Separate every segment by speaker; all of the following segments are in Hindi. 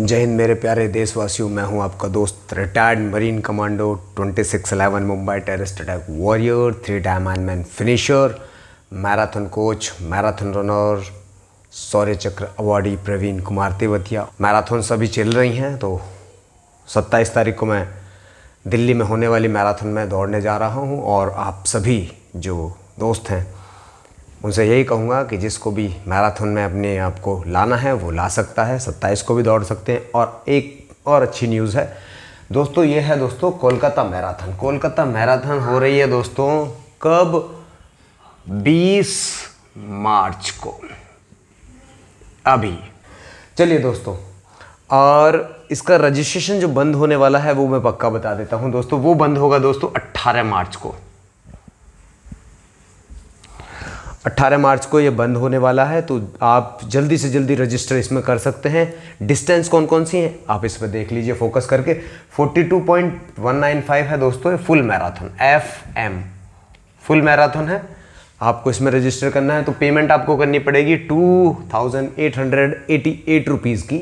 Speaker 1: जय हिंद मेरे प्यारे देशवासियों मैं हूं आपका दोस्त retired marine commando 2611 Mumbai terrorist attack warrior three time man finisher marathon coach marathon runner Shaurya Chakra awardee Praveen Kumar Tewatia marathon सभी चल रही हैं तो 27 तारीख को मैं दिल्ली में होने वाली मैराथन में दौड़ने जा रहा हूँ और आप सभी जो दोस्त हैं उनसे यही कहूँगा कि जिसको भी मैराथन में अपने आप को लाना है वो ला सकता है सत्ताईस को भी दौड़ सकते हैं और एक और अच्छी न्यूज़ है दोस्तों ये है दोस्तों कोलकाता मैराथन कोलकाता मैराथन हो रही है दोस्तों कब 20 मार्च को अभी चलिए दोस्तों और इसका रजिस्ट्रेशन जो बंद होने वाला है वो मैं पक्का बता देता हूँ दोस्तों वो बंद होगा दोस्तों 18 मार्च को 18 मार्च को ये बंद होने वाला है तो आप जल्दी से जल्दी रजिस्टर इसमें कर सकते हैं डिस्टेंस कौन कौन सी हैं आप इस पर देख लीजिए फोकस करके 42.195 है दोस्तों ये full marathon F M full marathon है आपको इसमें रजिस्टर करना है तो पेमेंट आपको करनी पड़ेगी two thousand eight hundred eighty eight rupees की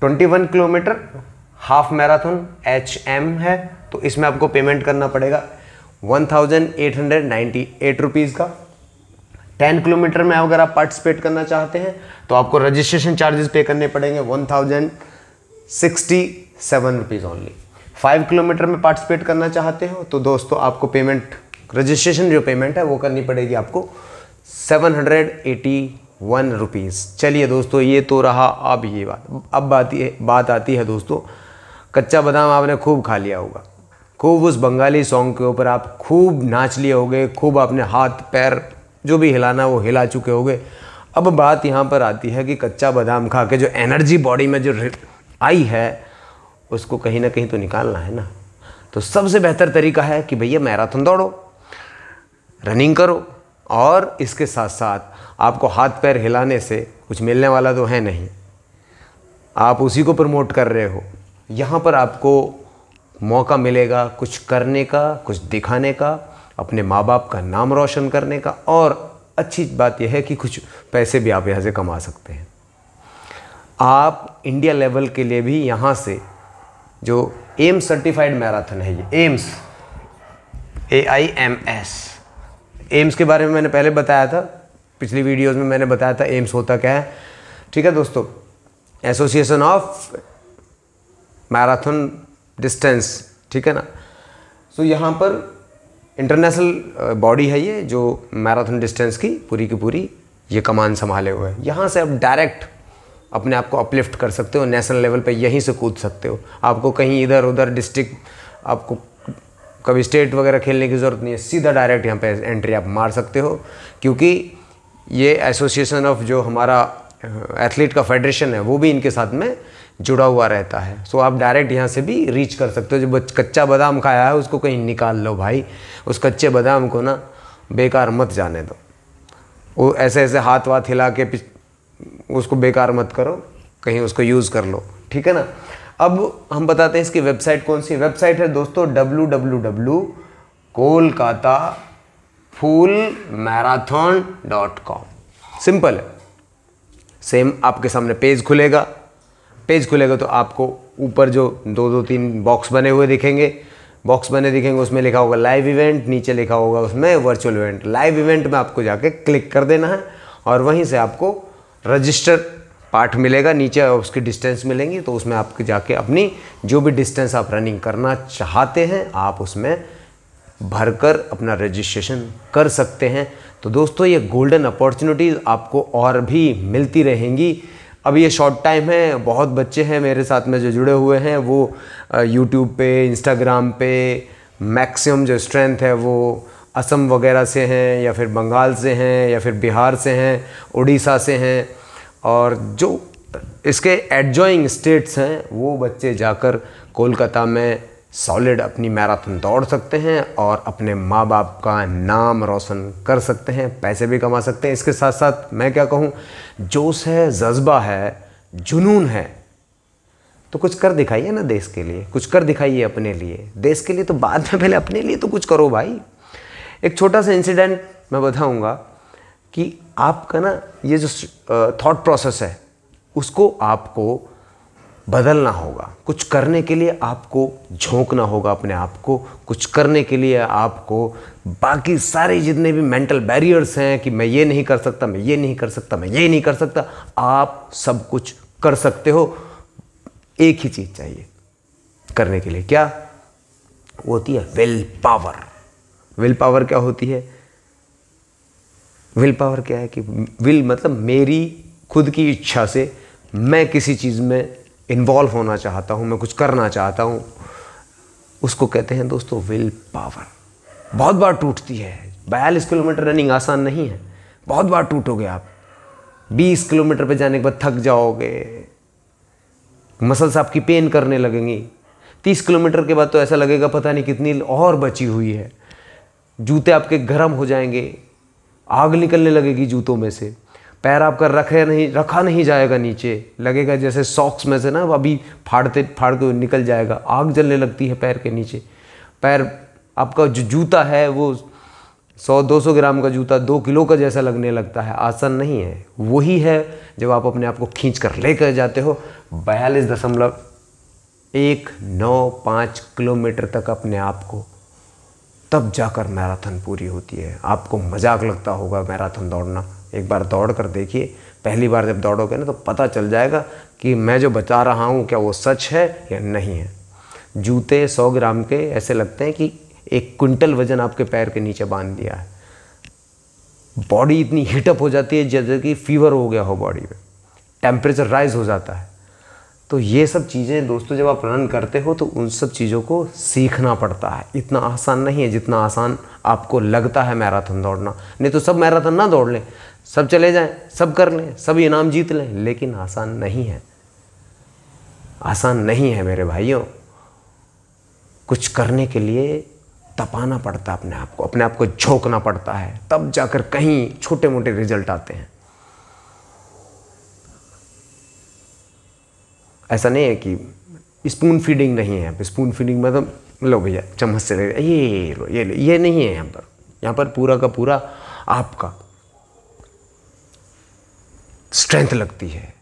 Speaker 1: twenty one kilometre half marathon H M है तो इसमें आपको पेमेंट करना पड़ेगा one thousand eight hundred ninety eight rupees का टेन किलोमीटर में अगर आप पार्टिसिपेट करना चाहते हैं तो आपको रजिस्ट्रेशन चार्जेस पे करने पड़ेंगे one thousand sixty seven rupees only five kilometre में पार्टिसिपेट करना चाहते हो तो दोस्तों आपको पेमेंट रजिस्ट्रेशन जो पेमेंट है वो करनी पड़ेगी आपको seven hundred eighty one rupees चलिए दोस्तों ये तो रहा अब ये बात अब बात ये बात आती है दोस्तों कच्चा बादाम आपने खूब खा लिया होगा खूब उस बंगाली सॉन्ग के ऊपर आप खूब नाच लिए होगे खूब आपने हाथ पैर जो भी हिलाना वो हिला चुके होंगे अब बात यहाँ पर आती है कि कच्चा बादाम खा के जो एनर्जी बॉडी में जो आई है उसको कहीं ना कहीं तो निकालना है ना तो सबसे बेहतर तरीका है कि भैया मैराथन दौड़ो रनिंग करो और इसके साथ साथ आपको हाथ पैर हिलाने से कुछ मिलने वाला तो है नहीं आप उसी को प्रमोट कर रहे हो यहाँ पर आपको मौका मिलेगा कुछ करने का कुछ दिखाने का अपने माँ बाप का नाम रोशन करने का और अच्छी बात यह है कि कुछ पैसे भी आप यहाँ से कमा सकते हैं आप इंडिया लेवल के लिए भी यहाँ से जो एम्स सर्टिफाइड मैराथन है ये AIMS A I M S AIMS के बारे में मैंने पहले बताया था पिछली वीडियोस में मैंने बताया था एम्स होता क्या है ठीक है दोस्तों एसोसिएशन ऑफ मैराथन डिस्टेंस ठीक है ना सो so, यहाँ पर इंटरनेशनल बॉडी uh, है ये जो मैराथन डिस्टेंस की पूरी की पूरी ये कमान संभाले हुए हैं यहाँ से आप डायरेक्ट अपने आप को अपलिफ्ट कर सकते हो नेशनल लेवल पे यहीं से कूद सकते हो आपको कहीं इधर उधर डिस्ट्रिक्ट आपको कभी स्टेट वगैरह खेलने की ज़रूरत नहीं है सीधा डायरेक्ट यहाँ पे एंट्री आप मार सकते हो क्योंकि ये एसोसिएशन ऑफ जो हमारा एथलीट uh, का फेडरेशन है वो भी इनके साथ में जुड़ा हुआ रहता है सो आप डायरेक्ट यहाँ से भी रीच कर सकते हो जो कच्चा बादाम खाया है उसको कहीं निकाल लो भाई उस कच्चे बादाम को ना बेकार मत जाने दो वो ऐसे ऐसे हाथ वाथ हिला के उसको बेकार मत करो कहीं उसको यूज़ कर लो ठीक है ना अब हम बताते हैं इसकी वेबसाइट कौन सी वेबसाइट है दोस्तों W W W Kolkata full marathon dot com simple है सेम आपके सामने पेज खुलेगा पेज खुलेगा तो आपको ऊपर जो दो दो तीन बॉक्स बने हुए दिखेंगे बॉक्स बने दिखेंगे उसमें लिखा होगा लाइव इवेंट नीचे लिखा होगा उसमें वर्चुअल इवेंट लाइव इवेंट में आपको जाके क्लिक कर देना है और वहीं से आपको रजिस्टर पार्ट मिलेगा नीचे उसकी डिस्टेंस मिलेंगी तो उसमें आप जाके अपनी जो भी डिस्टेंस आप रनिंग करना चाहते हैं आप उसमें भरकर अपना रजिस्ट्रेशन कर सकते हैं तो दोस्तों ये गोल्डन अपॉर्चुनिटीज़ आपको और भी मिलती रहेंगी अब ये शॉर्ट टाइम है बहुत बच्चे हैं मेरे साथ में जो जुड़े हुए हैं वो यूट्यूब पे इंस्टाग्राम पे मैक्सिमम जो स्ट्रेंथ है वो असम वगैरह से हैं या फिर बंगाल से हैं या फिर बिहार से हैं उड़ीसा से हैं और जो इसके एडजॉइंग स्टेट्स हैं वो बच्चे जाकर कोलकाता में सॉलिड अपनी मैराथन दौड़ सकते हैं और अपने माँ बाप का नाम रोशन कर सकते हैं पैसे भी कमा सकते हैं इसके साथ साथ मैं क्या कहूँ जोश है जज्बा है जुनून है तो कुछ कर दिखाइए ना देश के लिए कुछ कर दिखाइए अपने लिए देश के लिए तो बाद में पहले अपने लिए तो कुछ करो भाई एक छोटा सा इंसिडेंट मैं बताऊँगा कि आपका ना ये जो थॉट प्रोसेस है उसको आपको बदलना होगा कुछ करने के लिए आपको झोंकना होगा अपने आप को कुछ करने के लिए आपको बाकी सारे जितने भी मेंटल बैरियर्स हैं कि मैं ये नहीं कर सकता मैं ये नहीं कर सकता मैं ये नहीं कर सकता आप सब कुछ कर सकते हो एक ही चीज़ चाहिए करने के लिए क्या वो होती है विल पावर विल पावर क्या होती है विल पावर क्या है कि विल मतलब मेरी खुद की इच्छा से मैं किसी चीज़ में इन्वॉल्व होना चाहता हूँ मैं कुछ करना चाहता हूँ उसको कहते हैं दोस्तों विल पावर बहुत बार टूटती है बयालीस किलोमीटर रनिंग आसान नहीं है बहुत बार टूटोगे आप बीस किलोमीटर पर जाने के बाद थक जाओगे मसल्स आपकी पेन करने लगेंगी तीस किलोमीटर के बाद तो ऐसा लगेगा पता नहीं कितनी और बची हुई है जूते आपके गर्म हो जाएंगे आग निकलने लगेगी जूतों में से पैर आपका रखे नहीं रखा नहीं जाएगा नीचे लगेगा जैसे सॉक्स में से ना अभी फाड़ते फाड़ के निकल जाएगा आग जलने लगती है पैर के नीचे पैर आपका जो जूता है वो सौ दो सौ ग्राम का जूता दो किलो का जैसा लगने लगता है आसन नहीं है वही है जब आप अपने आप को खींच कर ले कर जाते हो बयालीस दशमलव एक नौ पाँच किलोमीटर तक अपने आप को तब जाकर मैराथन पूरी होती है आपको मजाक लगता होगा मैराथन दौड़ना एक बार दौड़ कर देखिए पहली बार जब दौड़ोगे ना तो पता चल जाएगा कि मैं जो बचा रहा हूँ क्या वो सच है या नहीं है जूते सौ ग्राम के ऐसे लगते हैं कि एक कुंटल वजन आपके पैर के नीचे बांध दिया है बॉडी इतनी हीटअप हो जाती है जैसे कि फीवर हो गया हो बॉडी में टेम्परेचर राइज हो जाता है तो ये सब चीज़ें दोस्तों जब आप रन करते हो तो उन सब चीज़ों को सीखना पड़ता है इतना आसान नहीं है जितना आसान आपको लगता है मैराथन दौड़ना नहीं तो सब मैराथन ना दौड़ लें सब चले जाएं सब कर लें सब इनाम जीत लें लेकिन आसान नहीं है आसान नहीं है मेरे भाइयों कुछ करने के लिए तपाना पड़ता अपने आप को अपने आप को झोंकना पड़ता है तब जाकर कहीं छोटे मोटे रिजल्ट आते हैं ऐसा नहीं है कि स्पून फीडिंग नहीं है यहाँ स्पून फीडिंग मतलब लो भैया चम्मच से ले ये लो ये लो ये नहीं है यहाँ पर यहाँ पर पूरा का पूरा आपका स्ट्रेंथ लगती है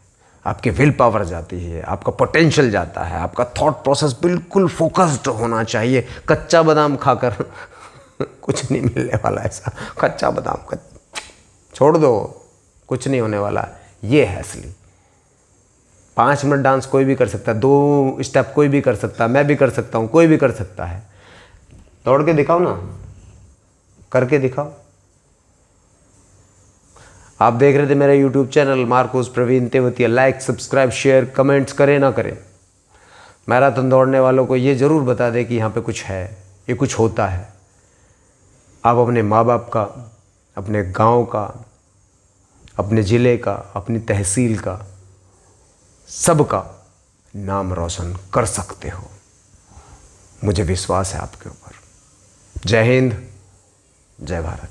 Speaker 1: आपके विल पावर जाती है आपका पोटेंशियल जाता है आपका थॉट प्रोसेस बिल्कुल फोकस्ड होना चाहिए कच्चा बादाम खाकर कुछ नहीं मिलने वाला ऐसा कच्चा बादाम कच... छोड़ दो कुछ नहीं होने वाला ये है असली पाँच मिनट डांस कोई भी कर सकता है दो स्टेप कोई भी कर सकता है मैं भी कर सकता हूँ कोई भी कर सकता है दौड़ के दिखाओ ना करके दिखाओ आप देख रहे थे मेरा YouTube channel Marcos Praveen Tewatia like subscribe share comments करें ना करें मैराथन दौड़ने वालों को ये ज़रूर बता दें कि यहाँ पे कुछ है ये कुछ होता है आप अपने माँ बाप का अपने गांव का अपने ज़िले का अपनी तहसील का सबका नाम रोशन कर सकते हो मुझे विश्वास है आपके ऊपर जय हिंद जय भारत